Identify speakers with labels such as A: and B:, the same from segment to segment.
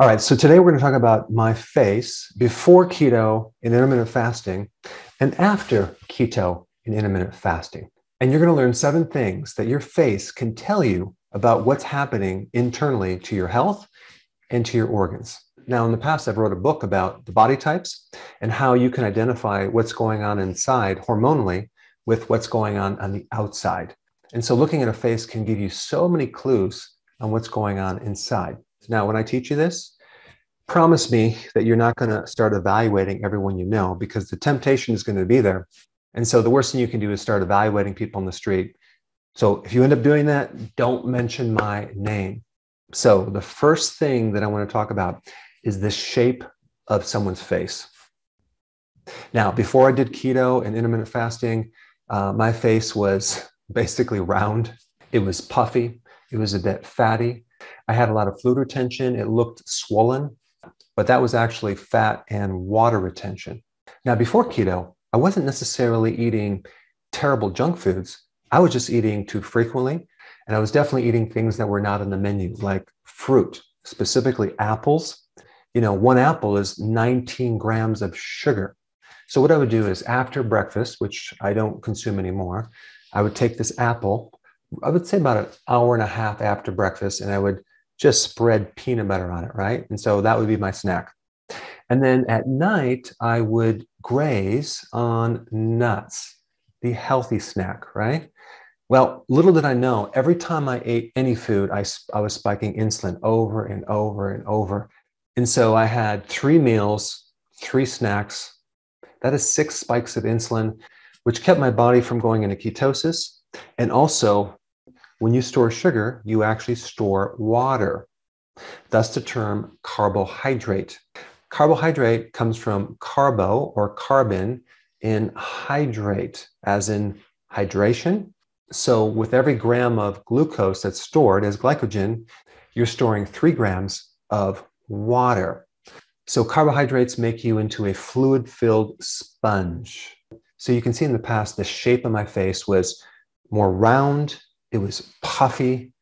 A: All right, so today we're going to talk about my face before keto and intermittent fasting and after keto and intermittent fasting. And you're going to learn seven things that your face can tell you about what's happening internally to your health and to your organs. Now, in the past, I've wrote a book about the body types and how you can identify what's going on inside hormonally with what's going on on the outside. And so looking at a face can give you so many clues on what's going on inside. Now, when I teach you this, promise me that you're not going to start evaluating everyone you know because the temptation is going to be there. And so the worst thing you can do is start evaluating people on the street. So if you end up doing that, don't mention my name. So the first thing that I want to talk about is the shape of someone's face. Now, before I did keto and intermittent fasting, uh, my face was basically round. It was puffy. It was a bit fatty. I had a lot of fluid retention. It looked swollen, but that was actually fat and water retention. Now, before keto, I wasn't necessarily eating terrible junk foods. I was just eating too frequently. And I was definitely eating things that were not on the menu, like fruit, specifically apples. You know, one apple is 19 grams of sugar. So, what I would do is after breakfast, which I don't consume anymore, I would take this apple, I would say about an hour and a half after breakfast, and I would just spread peanut butter on it, right? And so that would be my snack. And then at night, I would graze on nuts, the healthy snack, right? Well, little did I know, every time I ate any food, I, I was spiking insulin over and over and over. And so I had three meals, three snacks. That is six spikes of insulin, which kept my body from going into ketosis and also when you store sugar, you actually store water. Thus, the term carbohydrate. Carbohydrate comes from carbo or carbon in hydrate, as in hydration. So, with every gram of glucose that's stored as glycogen, you're storing three grams of water. So, carbohydrates make you into a fluid filled sponge. So, you can see in the past, the shape of my face was more round it was puffy,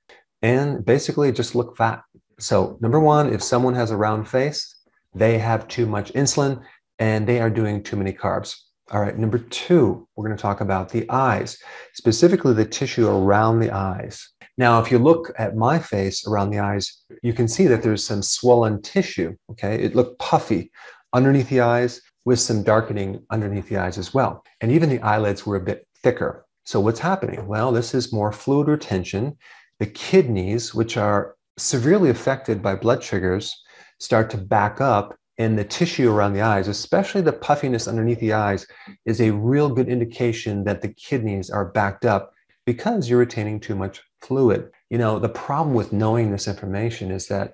A: and basically just looked fat. So, number one, if someone has a round face, they have too much insulin and they are doing too many carbs. All right, number two, we're going to talk about the eyes, specifically the tissue around the eyes. Now, if you look at my face around the eyes, you can see that there's some swollen tissue. Okay, it looked puffy underneath the eyes with some darkening underneath the eyes as well. And even the eyelids were a bit thicker. So, what's happening? Well, this is more fluid retention. The kidneys, which are severely affected by blood sugars, start to back up, and the tissue around the eyes, especially the puffiness underneath the eyes, is a real good indication that the kidneys are backed up because you're retaining too much fluid. You know, the problem with knowing this information is that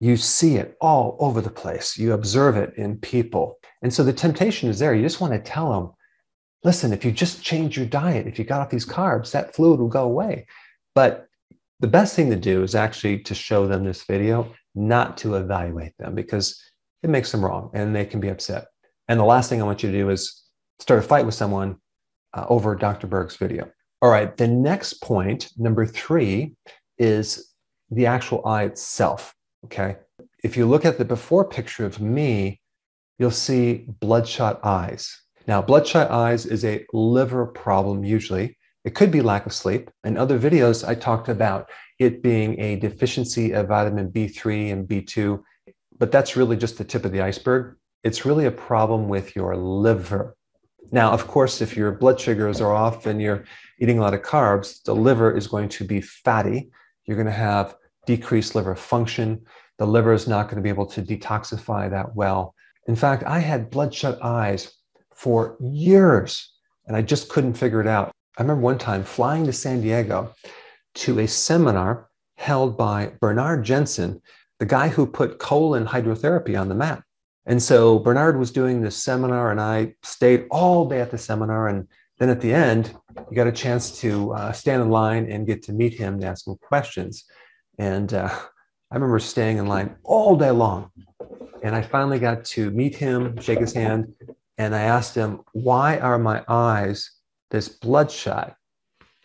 A: you see it all over the place, you observe it in people. And so the temptation is there. You just want to tell them, listen, if you just change your diet, if you got off these carbs, that fluid will go away. But the best thing to do is actually to show them this video, not to evaluate them because it makes them wrong and they can be upset. And the last thing I want you to do is start a fight with someone uh, over Dr. Berg's video. All right, the next point, number three, is the actual eye itself. Okay. If you look at the before picture of me, you'll see bloodshot eyes. Now, bloodshot eyes is a liver problem usually. It could be lack of sleep. In other videos, I talked about it being a deficiency of vitamin B3 and B2, but that's really just the tip of the iceberg. It's really a problem with your liver. Now, of course, if your blood sugars are off and you're eating a lot of carbs, the liver is going to be fatty. You're going to have decreased liver function. The liver is not going to be able to detoxify that well. In fact, I had bloodshot eyes for years, and I just couldn't figure it out. I remember one time flying to San Diego to a seminar held by Bernard Jensen, the guy who put colon hydrotherapy on the map. And so Bernard was doing this seminar, and I stayed all day at the seminar. And then at the end, you got a chance to uh, stand in line and get to meet him and ask him questions. And uh, I remember staying in line all day long. And I finally got to meet him, shake his hand, and I asked him, Why are my eyes this bloodshot?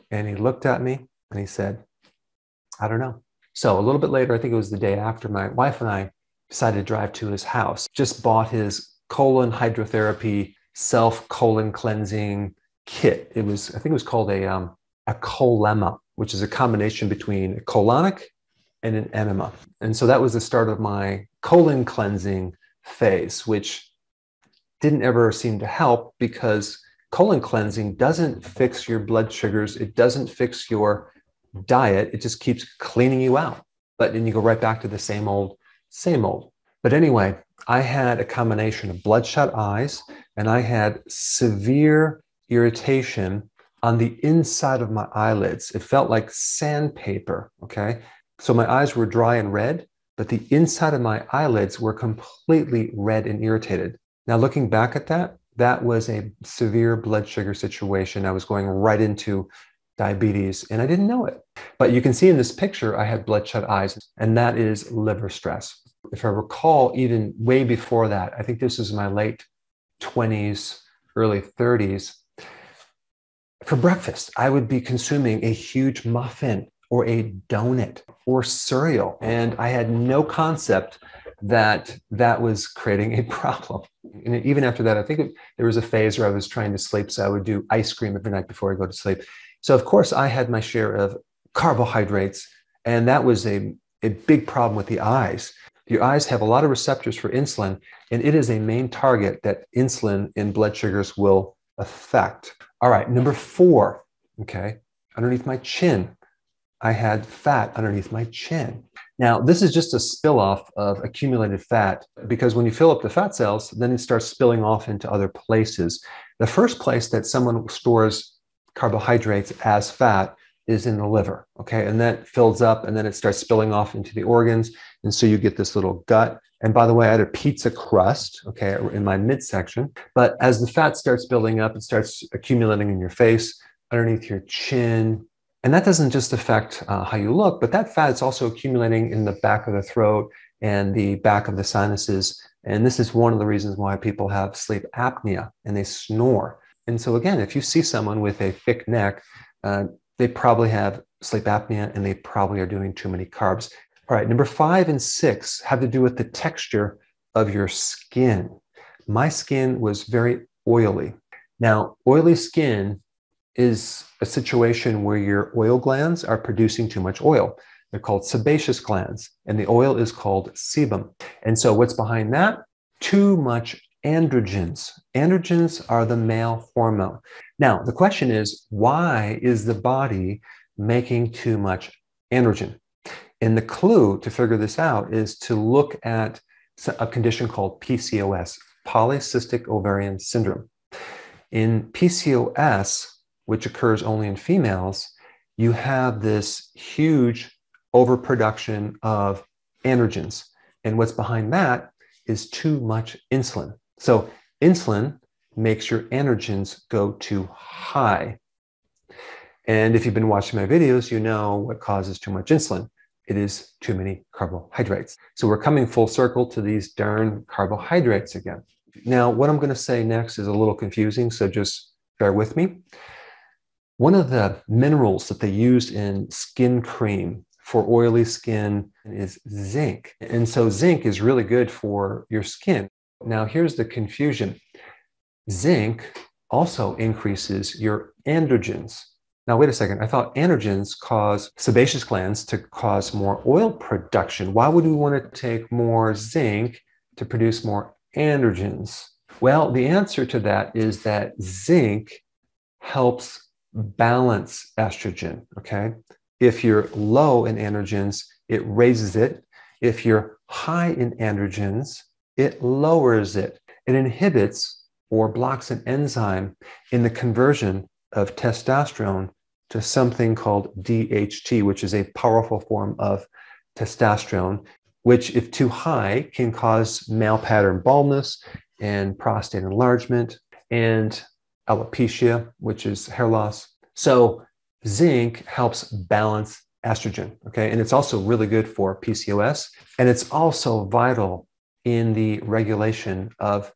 A: And he looked at me and he said, I don't know. So a little bit later, I think it was the day after, my wife and I decided to drive to his house, just bought his colon hydrotherapy self colon cleansing kit. It was, I think it was called a, um, a colema, which is a combination between a colonic and an enema. And so that was the start of my colon cleansing phase, which didn't ever seem to help because colon cleansing doesn't fix your blood sugars, it doesn't fix your diet, it just keeps cleaning you out. But then you go right back to the same old, same old. But anyway, I had a combination of bloodshot eyes and I had severe irritation on the inside of my eyelids. It felt like sandpaper. Okay. So my eyes were dry and red, but the inside of my eyelids were completely red and irritated. Now, looking back at that, that was a severe blood sugar situation. I was going right into diabetes and I didn't know it. But you can see in this picture, I had bloodshot eyes, and that is liver stress. If I recall, even way before that, I think this is my late 20s, early 30s. For breakfast, I would be consuming a huge muffin or a donut or cereal. And I had no concept that that was creating a problem. And even after that, I think it, there was a phase where I was trying to sleep. So I would do ice cream every night before I go to sleep. So, of course, I had my share of carbohydrates, and that was a, a big problem with the eyes. Your eyes have a lot of receptors for insulin, and it is a main target that insulin and blood sugars will affect. All right, number four, okay, underneath my chin, I had fat underneath my chin. Now, this is just a spill off of accumulated fat because when you fill up the fat cells, then it starts spilling off into other places. The first place that someone stores carbohydrates as fat is in the liver. Okay. And that fills up and then it starts spilling off into the organs. And so you get this little gut. And by the way, I had a pizza crust, okay, in my midsection. But as the fat starts building up, it starts accumulating in your face, underneath your chin, and that doesn't just affect uh, how you look, but that fat is also accumulating in the back of the throat and the back of the sinuses. And this is one of the reasons why people have sleep apnea and they snore. And so, again, if you see someone with a thick neck, uh, they probably have sleep apnea and they probably are doing too many carbs. All right, number five and six have to do with the texture of your skin. My skin was very oily. Now, oily skin is a situation where your oil glands are producing too much oil. They're called sebaceous glands, and the oil is called sebum. And so, what's behind that? Too much androgens. Androgens are the male hormone. Now, the question is why is the body making too much androgen? And the clue to figure this out is to look at a condition called PCOS, polycystic ovarian syndrome. In PCOS, which occurs only in females, you have this huge overproduction of androgens. And what's behind that is too much insulin. So, insulin makes your androgens go too high. And if you've been watching my videos, you know what causes too much insulin. It is too many carbohydrates. So we're coming full circle to these darn carbohydrates again. Now, what I'm going to say next is a little confusing, so just bear with me. One of the minerals that they used in skin cream for oily skin is zinc. And so, zinc is really good for your skin. Now, here's the confusion zinc also increases your androgens. Now, wait a second. I thought androgens cause sebaceous glands to cause more oil production. Why would we want to take more zinc to produce more androgens? Well, the answer to that is that zinc helps balance estrogen. Okay. If you're low in androgens, it raises it. If you're high in androgens, it lowers it. It inhibits or blocks an enzyme in the conversion of testosterone to something called DHT, which is a powerful form of testosterone, which, if too high, can cause male pattern baldness and prostate enlargement. And alopecia, which is hair loss. So zinc helps balance estrogen. Okay. And it's also really good for PCOS. And it's also vital in the regulation of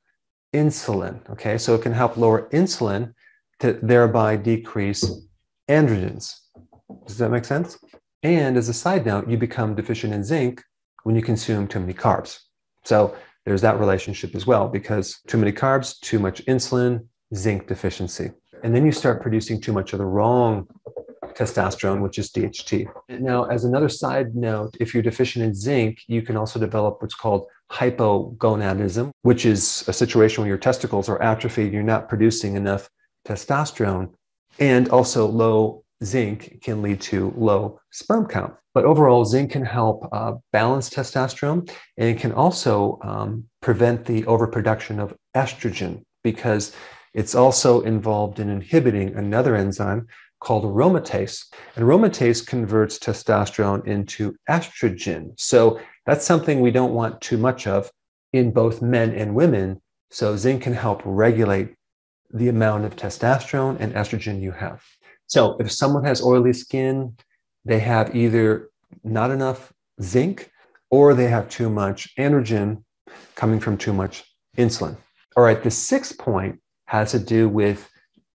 A: insulin. Okay. So it can help lower insulin to thereby decrease androgens. Does that make sense? And as a side note, you become deficient in zinc when you consume too many carbs. So there's that relationship as well because too many carbs, too much insulin, zinc deficiency. And then you start producing too much of the wrong testosterone, which is DHT. Now, as another side note, if you're deficient in zinc, you can also develop what's called hypogonadism, which is a situation where your testicles are atrophied, you're not producing enough testosterone, and also low zinc can lead to low sperm count. But overall, zinc can help uh, balance testosterone and it can also um, prevent the overproduction of estrogen because it's also involved in inhibiting another enzyme called aromatase. And aromatase converts testosterone into estrogen. So that's something we don't want too much of in both men and women. So zinc can help regulate the amount of testosterone and estrogen you have. So if someone has oily skin, they have either not enough zinc or they have too much androgen coming from too much insulin. All right, the sixth point has to do with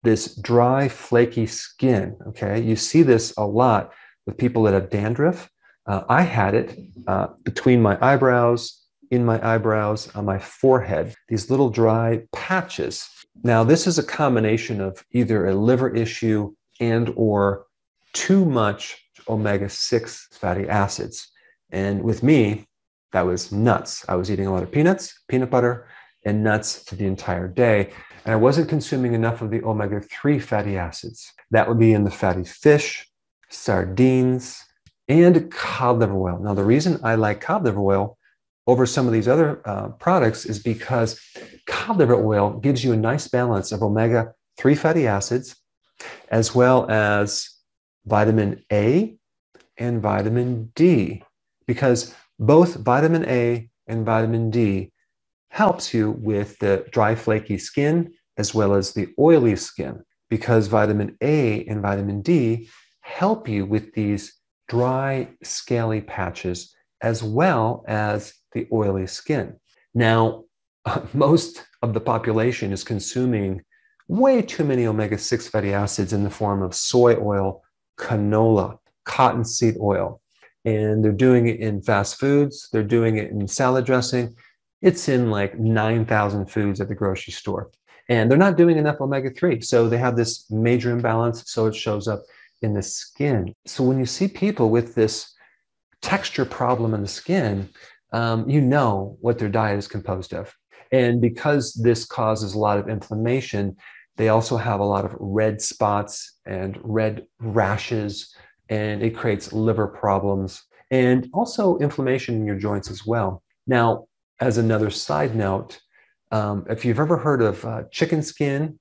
A: this dry, flaky skin. Okay, you see this a lot with people that have dandruff. Uh, I had it uh, between my eyebrows, in my eyebrows, on my forehead, these little dry patches. Now, this is a combination of either a liver issue and or too much omega-6 fatty acids. And with me, that was nuts. I was eating a lot of peanuts, peanut butter, and nuts for the entire day. And I wasn't consuming enough of the omega 3 fatty acids. That would be in the fatty fish, sardines, and cod liver oil. Now, the reason I like cod liver oil over some of these other uh, products is because cod liver oil gives you a nice balance of omega 3 fatty acids, as well as vitamin A and vitamin D, because both vitamin A and vitamin D helps you with the dry, flaky skin as well as the oily skin because vitamin A and vitamin D help you with these dry, scaly patches as well as the oily skin. Now, most of the population is consuming way too many omega 6 fatty acids in the form of soy oil, canola, cottonseed oil. And they're doing it in fast foods, they're doing it in salad dressing, it's in like 9,000 foods at the grocery store. And they're not doing enough omega 3. So they have this major imbalance. So it shows up in the skin. So when you see people with this texture problem in the skin, um, you know what their diet is composed of. And because this causes a lot of inflammation, they also have a lot of red spots and red rashes, and it creates liver problems and also inflammation in your joints as well. Now, as another side note, um, if you've ever heard of uh, chicken skin,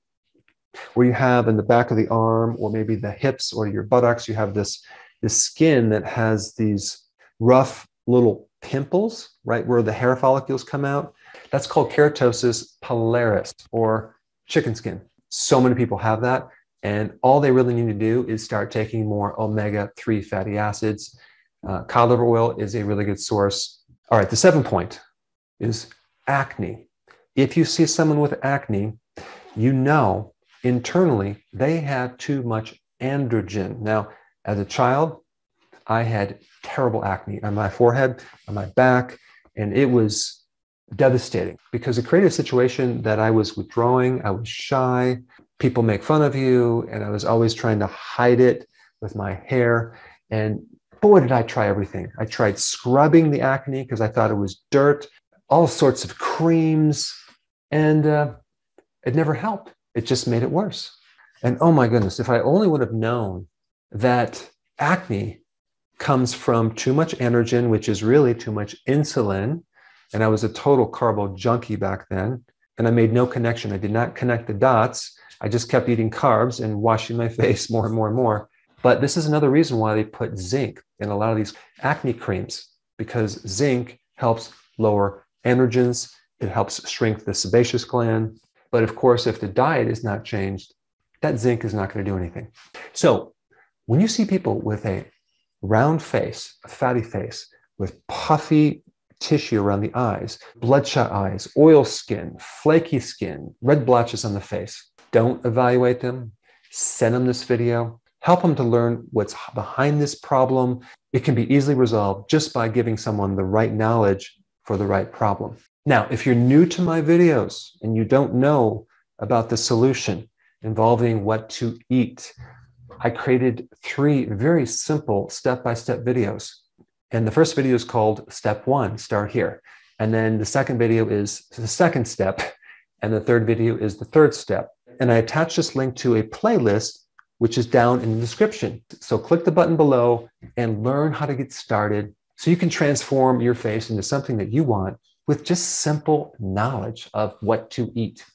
A: where you have in the back of the arm or maybe the hips or your buttocks, you have this, this skin that has these rough little pimples, right, where the hair follicles come out. That's called keratosis pilaris or chicken skin. So many people have that. And all they really need to do is start taking more omega 3 fatty acids. Uh, cod liver oil is a really good source. All right, the seventh point is acne. If you see someone with acne, you know internally they had too much androgen. Now, as a child, I had terrible acne on my forehead, on my back, and it was devastating because it created a situation that I was withdrawing, I was shy, people make fun of you, and I was always trying to hide it with my hair. And boy, did I try everything. I tried scrubbing the acne because I thought it was dirt all sorts of creams, and uh, it never helped. It just made it worse. And oh my goodness, if I only would have known that acne comes from too much androgen, which is really too much insulin. And I was a total carbo junkie back then. And I made no connection. I did not connect the dots. I just kept eating carbs and washing my face more and more and more. But this is another reason why they put zinc in a lot of these acne creams because zinc helps lower androgens. It helps strengthen the sebaceous gland. But of course, if the diet is not changed, that zinc is not going to do anything. So when you see people with a round face, a fatty face, with puffy tissue around the eyes, bloodshot eyes, oil skin, flaky skin, red blotches on the face, don't evaluate them. Send them this video. Help them to learn what's behind this problem. It can be easily resolved just by giving someone the right knowledge for the right problem. Now, if you're new to my videos and you don't know about the solution involving what to eat, I created three very simple step by step videos. And the first video is called Step One Start Here. And then the second video is the second step. And the third video is the third step. And I attach this link to a playlist, which is down in the description. So click the button below and learn how to get started so you can transform your face into something that you want with just simple knowledge of what to eat.